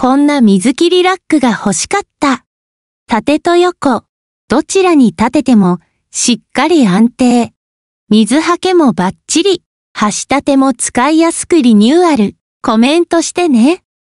こんな水切りラックが欲しかった。縦と横、どちらに立てても、しっかり安定。水はけもバッチリ。橋立ても使いやすくリニューアル。コメントしてね。